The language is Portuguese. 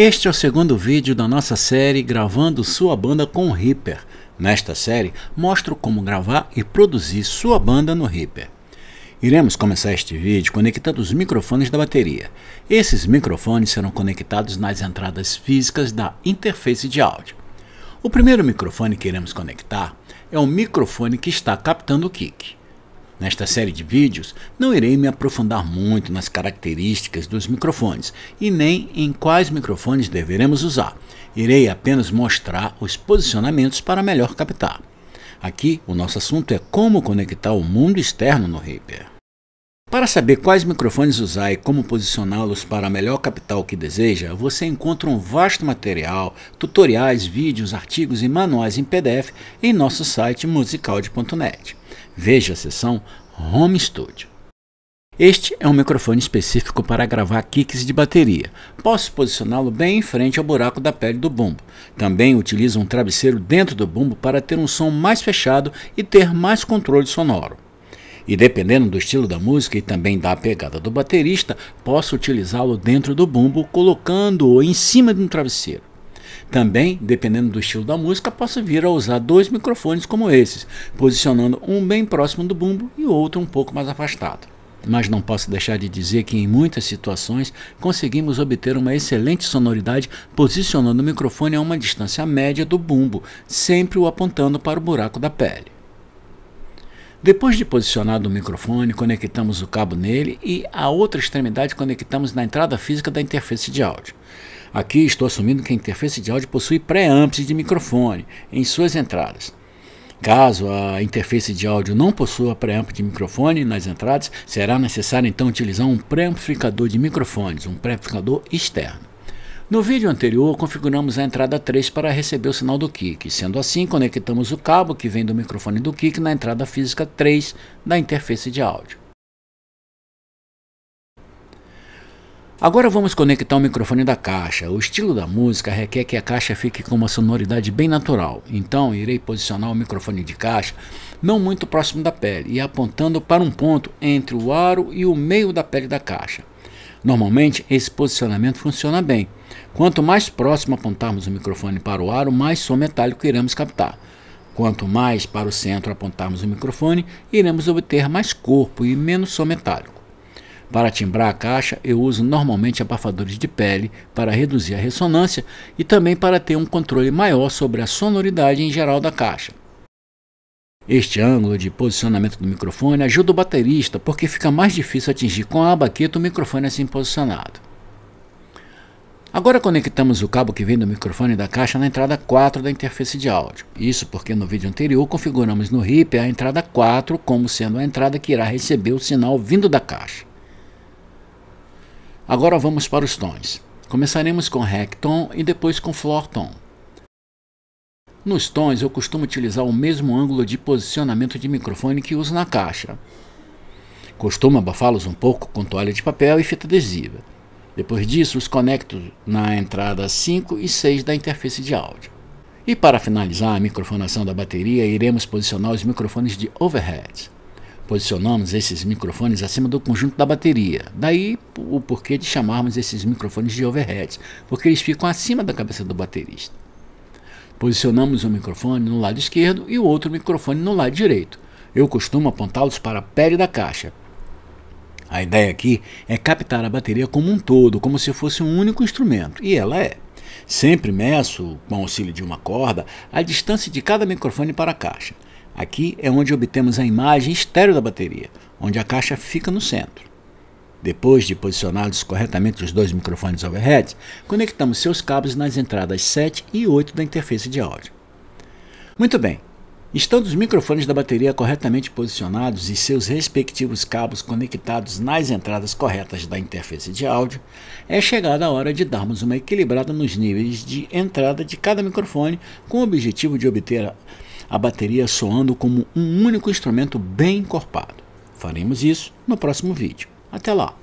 Este é o segundo vídeo da nossa série Gravando Sua Banda com Reaper. Nesta série, mostro como gravar e produzir sua banda no Reaper. Iremos começar este vídeo conectando os microfones da bateria. Esses microfones serão conectados nas entradas físicas da interface de áudio. O primeiro microfone que iremos conectar é o microfone que está captando o kick. Nesta série de vídeos, não irei me aprofundar muito nas características dos microfones e nem em quais microfones deveremos usar. Irei apenas mostrar os posicionamentos para melhor captar. Aqui, o nosso assunto é como conectar o mundo externo no Reaper. Para saber quais microfones usar e como posicioná-los para melhor captar o que deseja, você encontra um vasto material, tutoriais, vídeos, artigos e manuais em PDF em nosso site musicalde.net. Veja a seção Home Studio. Este é um microfone específico para gravar kicks de bateria. Posso posicioná-lo bem em frente ao buraco da pele do bumbo. Também utilizo um travesseiro dentro do bumbo para ter um som mais fechado e ter mais controle sonoro. E dependendo do estilo da música e também da pegada do baterista, posso utilizá-lo dentro do bumbo, colocando-o em cima de um travesseiro. Também, dependendo do estilo da música, posso vir a usar dois microfones como esses, posicionando um bem próximo do bumbo e outro um pouco mais afastado. Mas não posso deixar de dizer que em muitas situações conseguimos obter uma excelente sonoridade posicionando o microfone a uma distância média do bumbo, sempre o apontando para o buraco da pele. Depois de posicionado o microfone, conectamos o cabo nele e a outra extremidade conectamos na entrada física da interface de áudio. Aqui estou assumindo que a interface de áudio possui pré preamps de microfone em suas entradas. Caso a interface de áudio não possua pré-amp de microfone nas entradas, será necessário então utilizar um pré-amplificador de microfones, um pré-amplificador externo. No vídeo anterior, configuramos a entrada 3 para receber o sinal do kick. Sendo assim, conectamos o cabo que vem do microfone do kick na entrada física 3 da interface de áudio. Agora vamos conectar o microfone da caixa. O estilo da música requer que a caixa fique com uma sonoridade bem natural. Então, irei posicionar o microfone de caixa não muito próximo da pele e apontando para um ponto entre o aro e o meio da pele da caixa. Normalmente, esse posicionamento funciona bem. Quanto mais próximo apontarmos o microfone para o aro, mais som metálico iremos captar. Quanto mais para o centro apontarmos o microfone, iremos obter mais corpo e menos som metálico. Para timbrar a caixa, eu uso normalmente abafadores de pele para reduzir a ressonância e também para ter um controle maior sobre a sonoridade em geral da caixa. Este ângulo de posicionamento do microfone ajuda o baterista porque fica mais difícil atingir com a baqueta o microfone assim posicionado. Agora conectamos o cabo que vem do microfone da caixa na entrada 4 da interface de áudio. Isso porque no vídeo anterior configuramos no RIP a entrada 4 como sendo a entrada que irá receber o sinal vindo da caixa. Agora vamos para os tons. Começaremos com Recton e depois com Florton. Nos tons eu costumo utilizar o mesmo ângulo de posicionamento de microfone que uso na caixa. Costumo abafá-los um pouco com toalha de papel e fita adesiva. Depois disso, os conecto na entrada 5 e 6 da interface de áudio. E para finalizar a microfonação da bateria, iremos posicionar os microfones de overhead. Posicionamos esses microfones acima do conjunto da bateria. Daí o porquê de chamarmos esses microfones de overhead, porque eles ficam acima da cabeça do baterista. Posicionamos um microfone no lado esquerdo e o outro microfone no lado direito. Eu costumo apontá-los para a pele da caixa. A ideia aqui é captar a bateria como um todo, como se fosse um único instrumento, e ela é. Sempre meço, com auxílio de uma corda, a distância de cada microfone para a caixa. Aqui é onde obtemos a imagem estéreo da bateria, onde a caixa fica no centro. Depois de posicionados corretamente os dois microfones overhead, conectamos seus cabos nas entradas 7 e 8 da interface de áudio. Muito bem, estando os microfones da bateria corretamente posicionados e seus respectivos cabos conectados nas entradas corretas da interface de áudio, é chegada a hora de darmos uma equilibrada nos níveis de entrada de cada microfone com o objetivo de obter a bateria soando como um único instrumento bem encorpado. Faremos isso no próximo vídeo. Até lá!